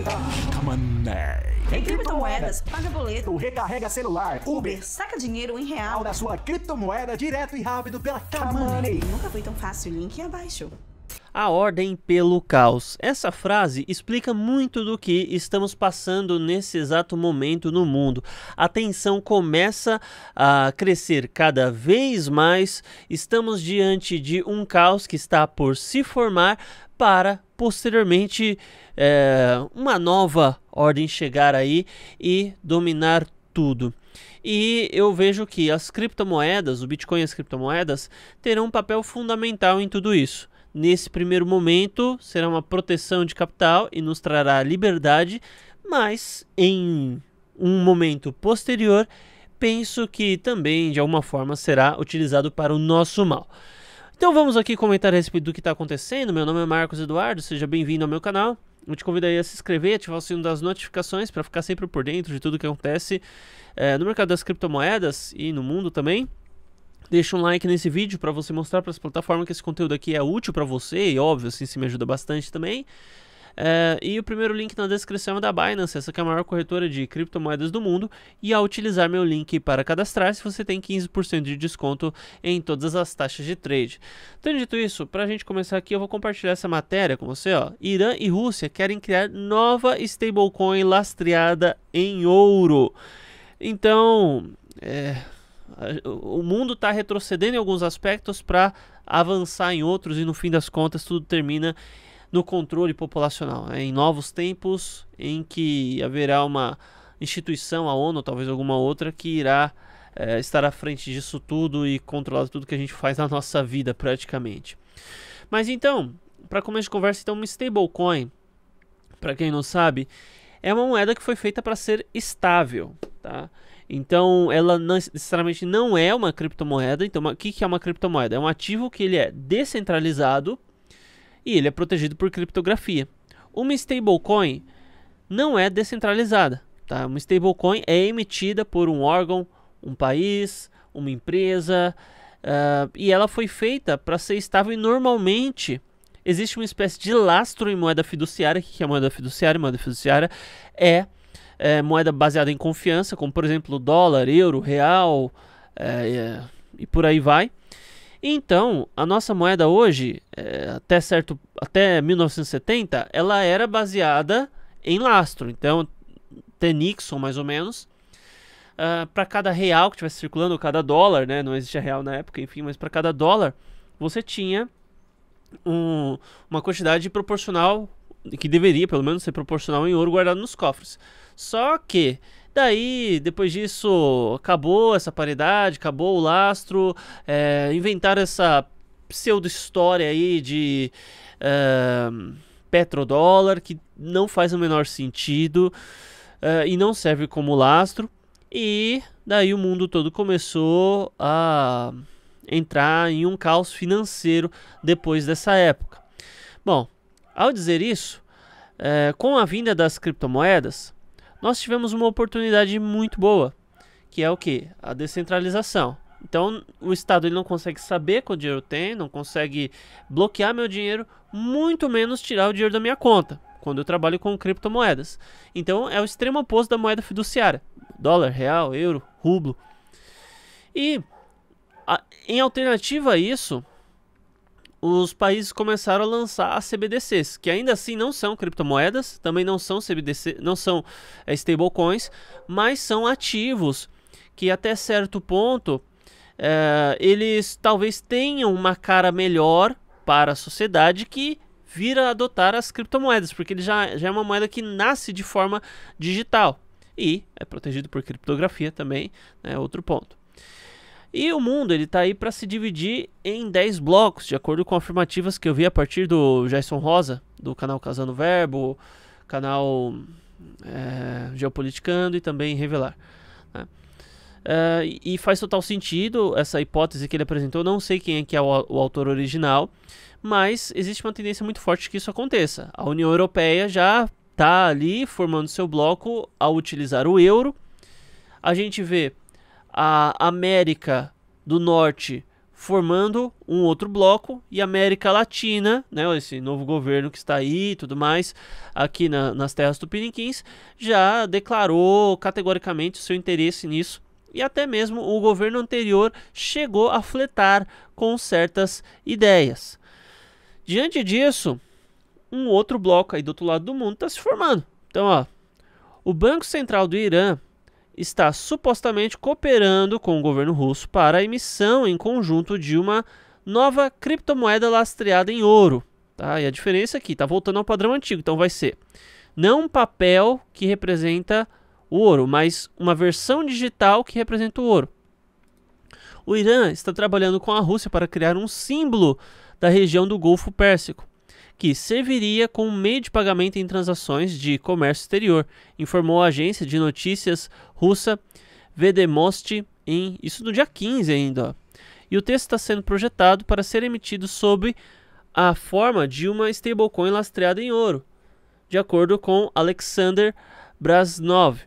perguntar. Mané. Em criptomoedas, paga boleto, recarrega celular, Uber, Uber, saca dinheiro em real da sua criptomoeda direto e rápido pela Kamanei. Né? Nunca foi tão fácil, link abaixo. A ordem pelo caos. Essa frase explica muito do que estamos passando nesse exato momento no mundo. A tensão começa a crescer cada vez mais. Estamos diante de um caos que está por se formar para posteriormente é, uma nova ordem chegar aí e dominar tudo. E eu vejo que as criptomoedas, o Bitcoin e as criptomoedas, terão um papel fundamental em tudo isso. Nesse primeiro momento, será uma proteção de capital e nos trará liberdade, mas em um momento posterior, penso que também de alguma forma será utilizado para o nosso mal. Então vamos aqui comentar a respeito do que está acontecendo. Meu nome é Marcos Eduardo, seja bem-vindo ao meu canal. Eu te convido aí a se inscrever, ativar o sino das notificações para ficar sempre por dentro de tudo que acontece é, no mercado das criptomoedas e no mundo também. Deixa um like nesse vídeo para você mostrar para as plataformas que esse conteúdo aqui é útil para você e óbvio, assim, se me ajuda bastante também. É, e o primeiro link na descrição é da Binance, essa que é a maior corretora de criptomoedas do mundo. E ao utilizar meu link para cadastrar-se, você tem 15% de desconto em todas as taxas de trade. Tendo dito isso, para a gente começar aqui, eu vou compartilhar essa matéria com você. Ó. Irã e Rússia querem criar nova stablecoin lastreada em ouro. Então, é, o mundo está retrocedendo em alguns aspectos para avançar em outros, e no fim das contas, tudo termina no controle populacional. Né? Em novos tempos em que haverá uma instituição, a ONU, talvez alguma outra, que irá é, estar à frente disso tudo e controlar tudo que a gente faz na nossa vida, praticamente. Mas então, para começo de conversa, então, uma stablecoin, para quem não sabe, é uma moeda que foi feita para ser estável, tá? Então, ela não, necessariamente não é uma criptomoeda. Então, o que, que é uma criptomoeda? É um ativo que ele é descentralizado e ele é protegido por criptografia. Uma stablecoin não é descentralizada. Tá? Uma stablecoin é emitida por um órgão, um país, uma empresa. Uh, e ela foi feita para ser estável e normalmente existe uma espécie de lastro em moeda fiduciária. O que é moeda fiduciária? Moeda fiduciária é é, moeda baseada em confiança, como por exemplo dólar, euro, real é, é e por aí vai. Então, a nossa moeda hoje, é, até certo, até 1970, ela era baseada em lastro. Então, até Nixon, mais ou menos, uh, ah, para cada real que estivesse circulando, ou cada dólar, né? Não existia real na época, enfim, mas para cada dólar, você tinha um, uma quantidade proporcional que deveria pelo menos ser proporcional em ouro guardado nos cofres. Só que daí, depois disso, acabou essa paridade, acabou o lastro, é, inventaram essa pseudo-história aí de eh, petrodólar que não faz o menor sentido eh, e não serve como lastro. E daí o mundo todo começou a entrar em um caos financeiro depois dessa época. Bom, ao dizer isso, é, com a vinda das criptomoedas, nós tivemos uma oportunidade muito boa, que é o que? A descentralização. Então o Estado ele não consegue saber quanto dinheiro tem, não consegue bloquear meu dinheiro, muito menos tirar o dinheiro da minha conta quando eu trabalho com criptomoedas. Então é o extremo oposto da moeda fiduciária: dólar, real, euro, rublo. E a, em alternativa a isso, os países começaram a lançar as CBDCs, que ainda assim não são criptomoedas, também não são CBDC, não são é, stablecoins, mas são ativos que até certo ponto é, eles talvez tenham uma cara melhor para a sociedade que vira adotar as criptomoedas, porque ele já, já é uma moeda que nasce de forma digital e é protegido por criptografia também, é né, outro ponto. E o mundo ele está aí para se dividir em 10 blocos, de acordo com afirmativas que eu vi a partir do Jason Rosa, do canal Casando Verbo, canal é, Geopoliticando e também Revelar. Né? É, e faz total sentido essa hipótese que ele apresentou. Não sei quem é que é o, o autor original, mas existe uma tendência muito forte que isso aconteça. A União Europeia já está ali formando seu bloco ao utilizar o euro. A gente vê a América do Norte formando um outro bloco e América Latina, né, esse novo governo que está aí e tudo mais, aqui na, nas terras tupiniquins, já declarou categoricamente o seu interesse nisso. E até mesmo o governo anterior chegou a fletar com certas ideias. Diante disso, um outro bloco aí do outro lado do mundo está se formando. Então, ó, o Banco Central do Irã está supostamente cooperando com o governo russo para a emissão em conjunto de uma nova criptomoeda lastreada em ouro. Tá? E a diferença aqui é está voltando ao padrão antigo, então vai ser não um papel que representa o ouro, mas uma versão digital que representa o ouro. O Irã está trabalhando com a Rússia para criar um símbolo da região do Golfo Pérsico, que serviria como meio de pagamento em transações de comércio exterior, informou a agência de notícias russa Vedemosti em isso no dia 15 ainda. Ó. E o texto está sendo projetado para ser emitido sob a forma de uma stablecoin lastreada em ouro, de acordo com Alexander Brasnov,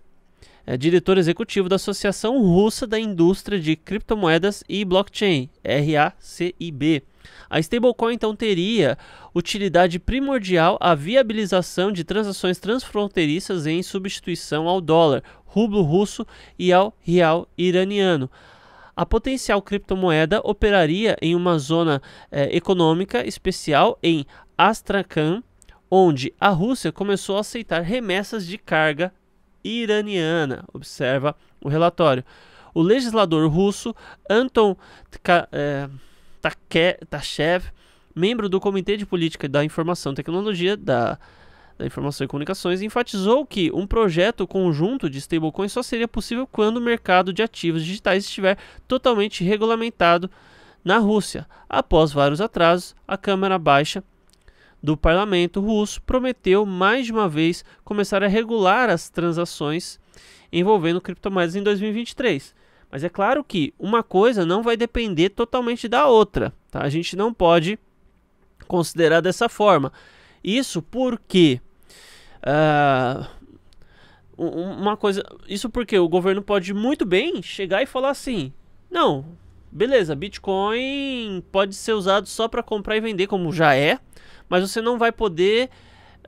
é diretor executivo da Associação Russa da Indústria de Criptomoedas e Blockchain, RACIB. A stablecoin então teria utilidade primordial à viabilização de transações transfronteiriças em substituição ao dólar, rublo russo e ao real iraniano. A potencial criptomoeda operaria em uma zona eh, econômica especial em Astrakhan, onde a Rússia começou a aceitar remessas de carga iraniana, observa o relatório. O legislador russo Anton Tka, eh, Tashev, membro do Comitê de Política da Informação e Tecnologia da, da Informação e Comunicações, enfatizou que um projeto conjunto de stablecoins só seria possível quando o mercado de ativos digitais estiver totalmente regulamentado na Rússia. Após vários atrasos, a Câmara Baixa do Parlamento russo prometeu mais de uma vez começar a regular as transações envolvendo criptomoedas em 2023. Mas é claro que uma coisa não vai depender totalmente da outra. Tá? A gente não pode considerar dessa forma. Isso porque uh, uma coisa, isso porque o governo pode muito bem chegar e falar assim: não, beleza, Bitcoin pode ser usado só para comprar e vender, como já é, mas você não vai poder,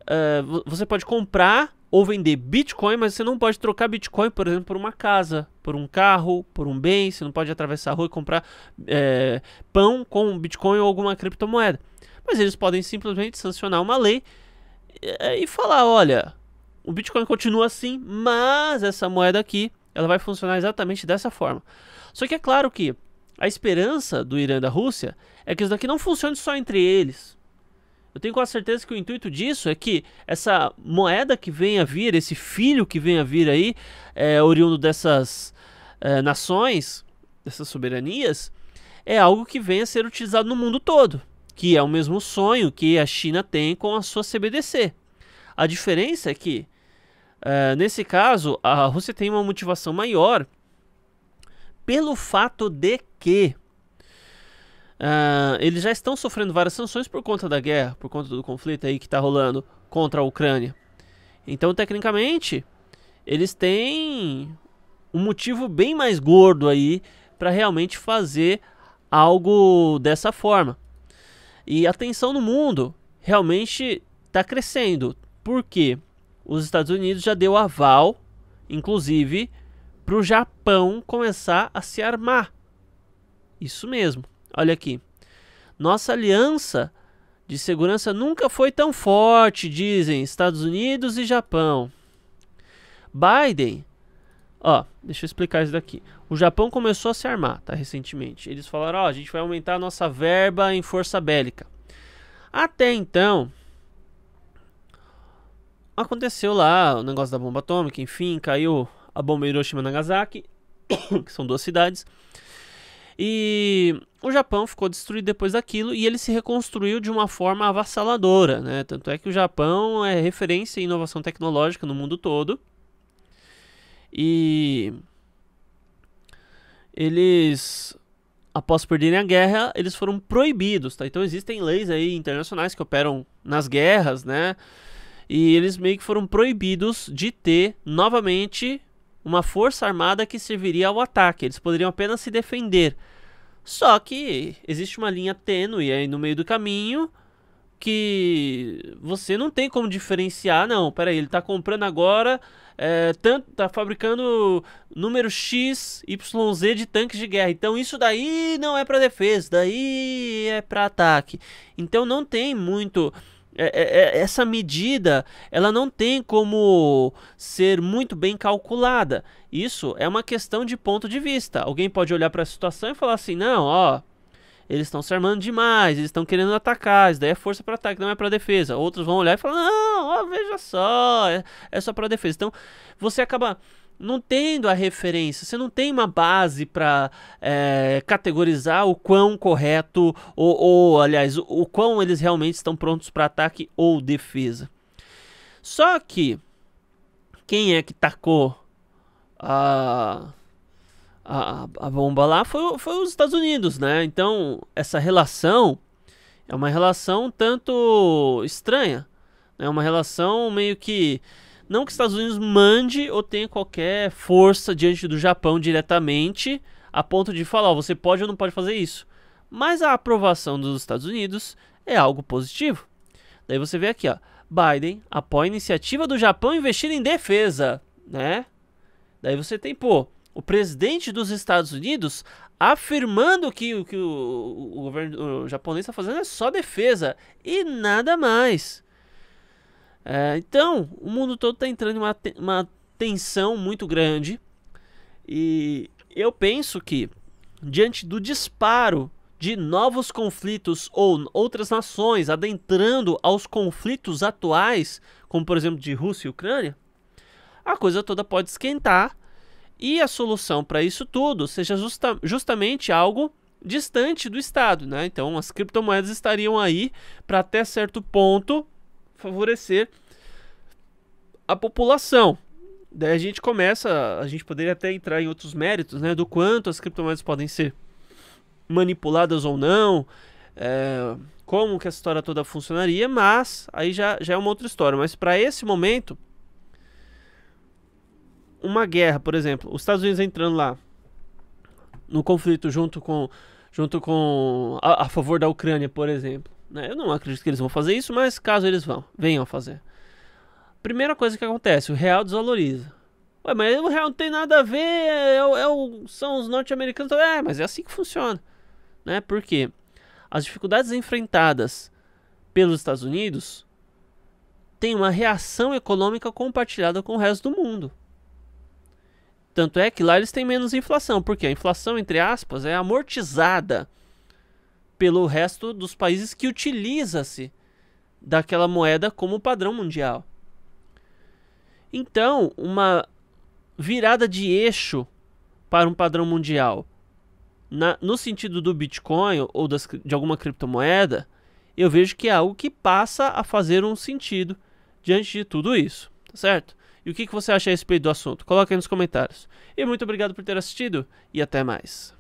uh, você pode comprar ou vender Bitcoin, mas você não pode trocar Bitcoin, por exemplo, por uma casa, por um carro, por um bem. Você não pode atravessar a rua e comprar é, pão com Bitcoin ou alguma criptomoeda. Mas eles podem simplesmente sancionar uma lei e, é, e falar: olha, o Bitcoin continua assim, mas essa moeda aqui ela vai funcionar exatamente dessa forma. Só que é claro que a esperança do Irã e da Rússia é que isso daqui não funcione só entre eles, eu tenho quase certeza que o intuito disso é que essa moeda que vem a vir, esse filho que vem a vir aí, é, oriundo dessas é, nações, dessas soberanias, é algo que venha a ser utilizado no mundo todo, que é o mesmo sonho que a China tem com a sua CBDC. A diferença é que, é, nesse caso, a Rússia tem uma motivação maior pelo fato de que Uh, eles já estão sofrendo várias sanções por conta da guerra, por conta do conflito aí que está rolando contra a Ucrânia. Então, tecnicamente, eles têm um motivo bem mais gordo aí para realmente fazer algo dessa forma. E a tensão no mundo realmente está crescendo, porque os Estados Unidos já deu aval, inclusive, para o Japão começar a se armar. Isso mesmo. Olha aqui. Nossa aliança de segurança nunca foi tão forte, dizem Estados Unidos e Japão. Biden, ó, deixa eu explicar isso daqui. O Japão começou a se armar, tá, recentemente. Eles falaram, ó, a gente vai aumentar a nossa verba em força bélica. Até então, aconteceu lá o negócio da bomba atômica, enfim, caiu a bomba Hiroshima e Nagasaki, que são duas cidades. E o Japão ficou destruído depois daquilo e ele se reconstruiu de uma forma avassaladora, né? Tanto é que o Japão é referência em inovação tecnológica no mundo todo. E eles após perderem a guerra, eles foram proibidos, tá? Então existem leis aí internacionais que operam nas guerras, né? E eles meio que foram proibidos de ter novamente uma força armada que serviria ao ataque, eles poderiam apenas se defender. Só que existe uma linha tênue aí no meio do caminho que você não tem como diferenciar, não. Peraí, ele está comprando agora, é, tanto, tá fabricando número X, Y, Z de tanques de guerra. Então isso daí não é para defesa, daí é para ataque. Então não tem muito é, é, é, essa medida ela não tem como ser muito bem calculada. Isso é uma questão de ponto de vista. Alguém pode olhar para a situação e falar assim: não, ó, eles estão se armando demais, eles estão querendo atacar, isso daí é força para ataque, não é para defesa. Outros vão olhar e falar: não, ó, veja só, é, é só para defesa. Então você acaba não tendo a referência, você não tem uma base para é, eh, categorizar o quão correto, ou, ou aliás, o, o quão eles realmente estão prontos para ataque ou defesa. Só que quem é que tacou a, a, a bomba lá foi, foi os Estados Unidos, né? Então essa relação é uma relação tanto estranha, né? é né? uma relação meio que não que os Estados Unidos mande ou tenha qualquer força diante do Japão diretamente, a ponto de falar, oh, você pode ou não pode fazer isso. Mas a aprovação dos Estados Unidos é algo positivo. Daí você vê aqui, ó, Biden apoia a iniciativa do Japão investir em defesa, né? Daí você tem, pô, o presidente dos Estados Unidos afirmando que, o que o, o governo japonês está fazendo é só defesa e nada mais. É, então, o mundo todo está entrando em uma, te uma tensão muito grande. E eu penso que, diante do disparo de novos conflitos ou outras nações adentrando aos conflitos atuais, como por exemplo de Rússia e Ucrânia, a coisa toda pode esquentar e a solução para isso tudo seja justa justamente algo distante do Estado. Né? Então as criptomoedas estariam aí para até certo ponto favorecer a população. Daí a gente começa, a gente poderia até entrar em outros méritos, né? Do quanto as criptomoedas podem ser manipuladas ou não, é, como que a história toda funcionaria, mas aí já, já é uma outra história. Mas para esse momento, uma guerra, por exemplo, os Estados Unidos entrando lá no conflito junto com, junto com a, a favor da Ucrânia, por exemplo. Né? Eu não acredito que eles vão fazer isso, mas caso eles vão, venham a fazer. Primeira coisa que acontece, o real desvaloriza. Ué, mas o real não tem nada a ver, é, é o, são os norte-americanos. É, mas é assim que funciona. Né? Por quê? As dificuldades enfrentadas pelos Estados Unidos têm uma reação econômica compartilhada com o resto do mundo. Tanto é que lá eles têm menos inflação, porque a inflação, entre aspas, é amortizada pelo resto dos países que utiliza-se daquela moeda como padrão mundial. Então, uma virada de eixo para um padrão mundial, na, no sentido do Bitcoin ou das, de alguma criptomoeda, eu vejo que é algo que passa a fazer um sentido diante de tudo isso, tá certo? E o que, que você acha a respeito do assunto? Coloque aí nos comentários. E muito obrigado por ter assistido e até mais.